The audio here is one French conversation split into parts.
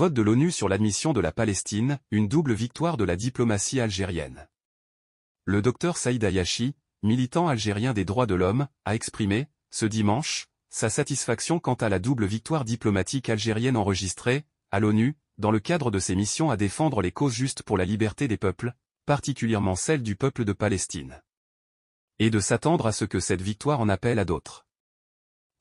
vote de l'ONU sur l'admission de la Palestine, une double victoire de la diplomatie algérienne. Le docteur Saïd Ayashi, militant algérien des droits de l'homme, a exprimé, ce dimanche, sa satisfaction quant à la double victoire diplomatique algérienne enregistrée, à l'ONU, dans le cadre de ses missions à défendre les causes justes pour la liberté des peuples, particulièrement celle du peuple de Palestine. Et de s'attendre à ce que cette victoire en appelle à d'autres.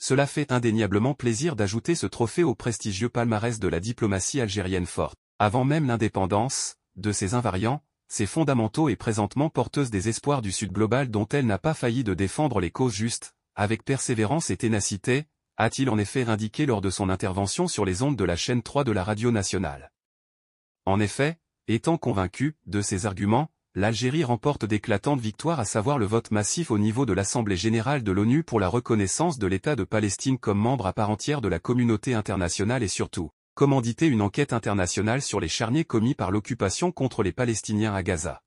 Cela fait indéniablement plaisir d'ajouter ce trophée au prestigieux palmarès de la diplomatie algérienne forte. Avant même l'indépendance, de ses invariants, ses fondamentaux et présentement porteuse des espoirs du Sud global dont elle n'a pas failli de défendre les causes justes, avec persévérance et ténacité, a-t-il en effet indiqué lors de son intervention sur les ondes de la chaîne 3 de la radio nationale. En effet, étant convaincu, de ses arguments, l'Algérie remporte d'éclatantes victoires à savoir le vote massif au niveau de l'Assemblée générale de l'ONU pour la reconnaissance de l'État de Palestine comme membre à part entière de la communauté internationale et surtout, commanditer une enquête internationale sur les charniers commis par l'occupation contre les Palestiniens à Gaza.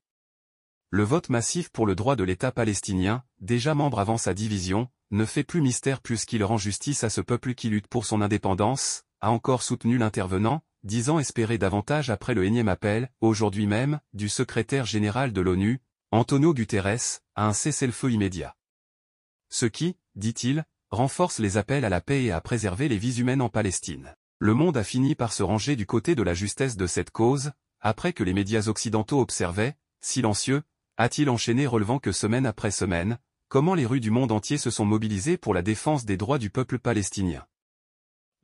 Le vote massif pour le droit de l'État palestinien, déjà membre avant sa division, ne fait plus mystère puisqu'il rend justice à ce peuple qui lutte pour son indépendance, a encore soutenu l'intervenant, disant espérer davantage après le énième appel, aujourd'hui même, du secrétaire général de l'ONU, Antonio Guterres, à un cessez-le-feu immédiat. Ce qui, dit-il, renforce les appels à la paix et à préserver les vies humaines en Palestine. Le monde a fini par se ranger du côté de la justesse de cette cause, après que les médias occidentaux observaient, silencieux, a-t-il enchaîné relevant que semaine après semaine, comment les rues du monde entier se sont mobilisées pour la défense des droits du peuple palestinien.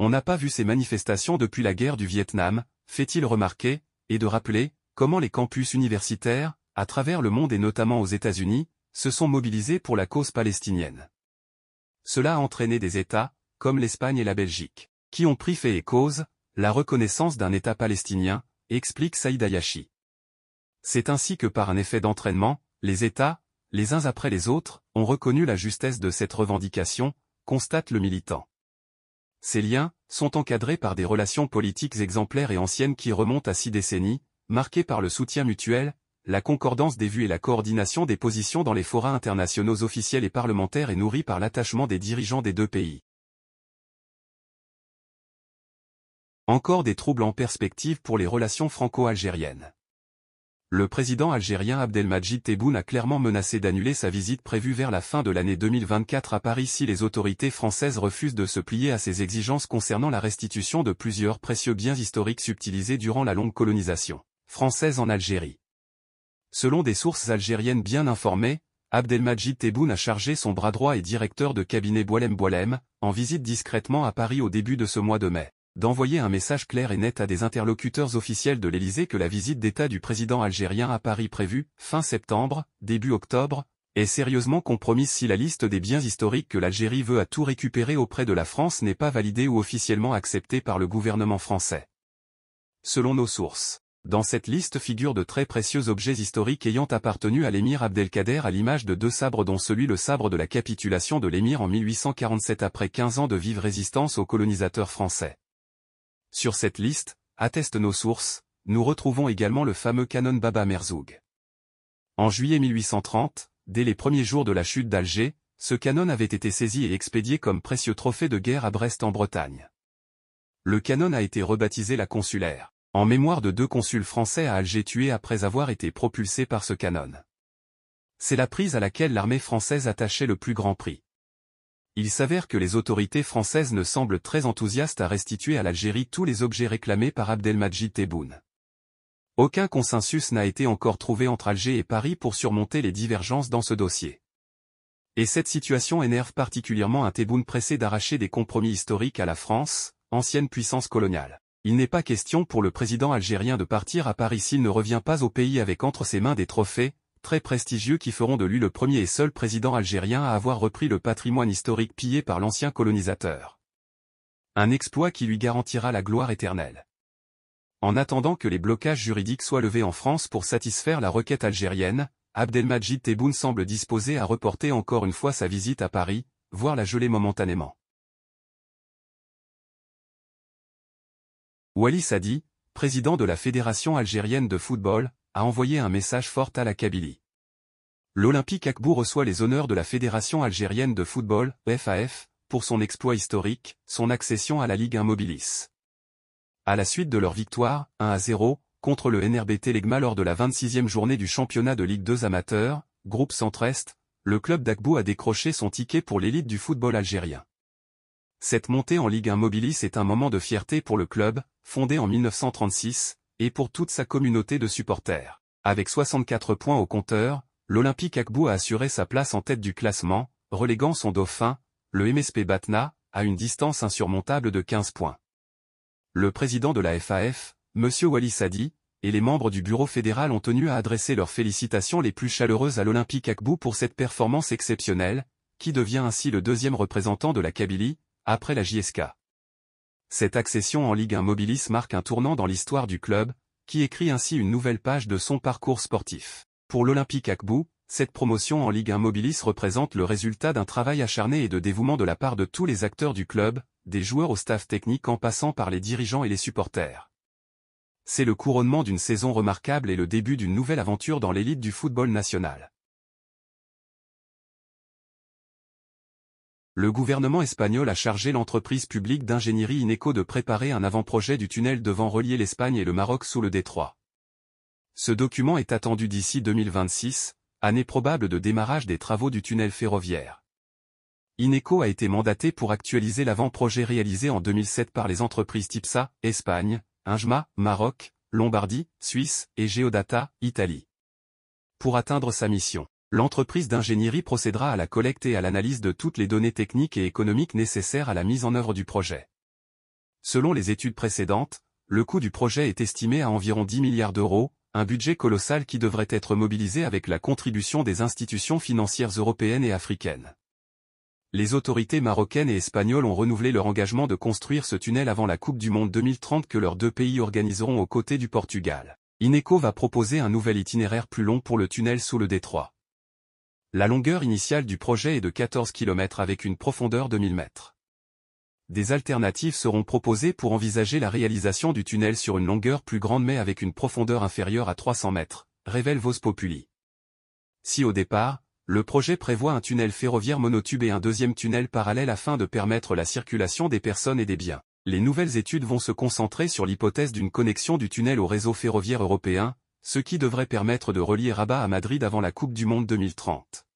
On n'a pas vu ces manifestations depuis la guerre du Vietnam, fait-il remarquer, et de rappeler, comment les campus universitaires, à travers le monde et notamment aux États-Unis, se sont mobilisés pour la cause palestinienne. Cela a entraîné des États, comme l'Espagne et la Belgique, qui ont pris fait et cause, la reconnaissance d'un État palestinien, explique Saïd Ayashi. C'est ainsi que par un effet d'entraînement, les États, les uns après les autres, ont reconnu la justesse de cette revendication, constate le militant. Ces liens sont encadrés par des relations politiques exemplaires et anciennes qui remontent à six décennies, marquées par le soutien mutuel, la concordance des vues et la coordination des positions dans les forats internationaux officiels et parlementaires et nourries par l'attachement des dirigeants des deux pays. Encore des troubles en perspective pour les relations franco-algériennes. Le président algérien Abdelmajid Tebboune a clairement menacé d'annuler sa visite prévue vers la fin de l'année 2024 à Paris si les autorités françaises refusent de se plier à ses exigences concernant la restitution de plusieurs précieux biens historiques subtilisés durant la longue colonisation française en Algérie. Selon des sources algériennes bien informées, Abdelmajid Tebboune a chargé son bras droit et directeur de cabinet Boilem Boilem, en visite discrètement à Paris au début de ce mois de mai d'envoyer un message clair et net à des interlocuteurs officiels de l'Élysée que la visite d'État du président algérien à Paris prévue, fin septembre, début octobre, est sérieusement compromise si la liste des biens historiques que l'Algérie veut à tout récupérer auprès de la France n'est pas validée ou officiellement acceptée par le gouvernement français. Selon nos sources, dans cette liste figurent de très précieux objets historiques ayant appartenu à l'émir Abdelkader à l'image de deux sabres dont celui le sabre de la capitulation de l'émir en 1847 après 15 ans de vive résistance aux colonisateurs français. Sur cette liste, attestent nos sources, nous retrouvons également le fameux canon Baba Merzoug. En juillet 1830, dès les premiers jours de la chute d'Alger, ce canon avait été saisi et expédié comme précieux trophée de guerre à Brest en Bretagne. Le canon a été rebaptisé la consulaire, en mémoire de deux consuls français à Alger tués après avoir été propulsés par ce canon. C'est la prise à laquelle l'armée française attachait le plus grand prix il s'avère que les autorités françaises ne semblent très enthousiastes à restituer à l'Algérie tous les objets réclamés par Abdelmajid Tebboune. Aucun consensus n'a été encore trouvé entre Alger et Paris pour surmonter les divergences dans ce dossier. Et cette situation énerve particulièrement un Tebboune pressé d'arracher des compromis historiques à la France, ancienne puissance coloniale. Il n'est pas question pour le président algérien de partir à Paris s'il ne revient pas au pays avec entre ses mains des trophées, très prestigieux qui feront de lui le premier et seul président algérien à avoir repris le patrimoine historique pillé par l'ancien colonisateur. Un exploit qui lui garantira la gloire éternelle. En attendant que les blocages juridiques soient levés en France pour satisfaire la requête algérienne, Abdelmajid Tebboune semble disposé à reporter encore une fois sa visite à Paris, voire la geler momentanément. Wali Sadi, président de la Fédération algérienne de football, a envoyé un message fort à la Kabylie. L'Olympique Akbou reçoit les honneurs de la Fédération algérienne de football, FAF, pour son exploit historique, son accession à la Ligue Immobilis. À la suite de leur victoire, 1 à 0, contre le NRBT Legma lors de la 26e journée du championnat de Ligue 2 amateurs, groupe centre-est, le club d'Akbou a décroché son ticket pour l'élite du football algérien. Cette montée en Ligue 1 est un moment de fierté pour le club, fondé en 1936, et pour toute sa communauté de supporters. Avec 64 points au compteur, l'Olympique Akbou a assuré sa place en tête du classement, reléguant son dauphin, le MSP Batna, à une distance insurmontable de 15 points. Le président de la FAF, M. Wali Sadi, et les membres du bureau fédéral ont tenu à adresser leurs félicitations les plus chaleureuses à l'Olympique Akbou pour cette performance exceptionnelle, qui devient ainsi le deuxième représentant de la Kabylie, après la JSK. Cette accession en Ligue 1 Mobilis marque un tournant dans l'histoire du club, qui écrit ainsi une nouvelle page de son parcours sportif. Pour l'Olympique Akbou, cette promotion en Ligue 1 Mobilis représente le résultat d'un travail acharné et de dévouement de la part de tous les acteurs du club, des joueurs au staff technique en passant par les dirigeants et les supporters. C'est le couronnement d'une saison remarquable et le début d'une nouvelle aventure dans l'élite du football national. le gouvernement espagnol a chargé l'entreprise publique d'ingénierie Ineco de préparer un avant-projet du tunnel devant relier l'Espagne et le Maroc sous le détroit. Ce document est attendu d'ici 2026, année probable de démarrage des travaux du tunnel ferroviaire. Ineco a été mandaté pour actualiser l'avant-projet réalisé en 2007 par les entreprises TIPSA, Espagne, Injma, Maroc, Lombardie, Suisse et Geodata, Italie. Pour atteindre sa mission l'entreprise d'ingénierie procédera à la collecte et à l'analyse de toutes les données techniques et économiques nécessaires à la mise en œuvre du projet. Selon les études précédentes, le coût du projet est estimé à environ 10 milliards d'euros, un budget colossal qui devrait être mobilisé avec la contribution des institutions financières européennes et africaines. Les autorités marocaines et espagnoles ont renouvelé leur engagement de construire ce tunnel avant la Coupe du Monde 2030 que leurs deux pays organiseront aux côtés du Portugal. Ineco va proposer un nouvel itinéraire plus long pour le tunnel sous le détroit. La longueur initiale du projet est de 14 km avec une profondeur de 1000 m. Des alternatives seront proposées pour envisager la réalisation du tunnel sur une longueur plus grande mais avec une profondeur inférieure à 300 mètres, révèle Vos Populi. Si au départ, le projet prévoit un tunnel ferroviaire monotube et un deuxième tunnel parallèle afin de permettre la circulation des personnes et des biens. Les nouvelles études vont se concentrer sur l'hypothèse d'une connexion du tunnel au réseau ferroviaire européen, ce qui devrait permettre de relier Rabat à Madrid avant la Coupe du Monde 2030.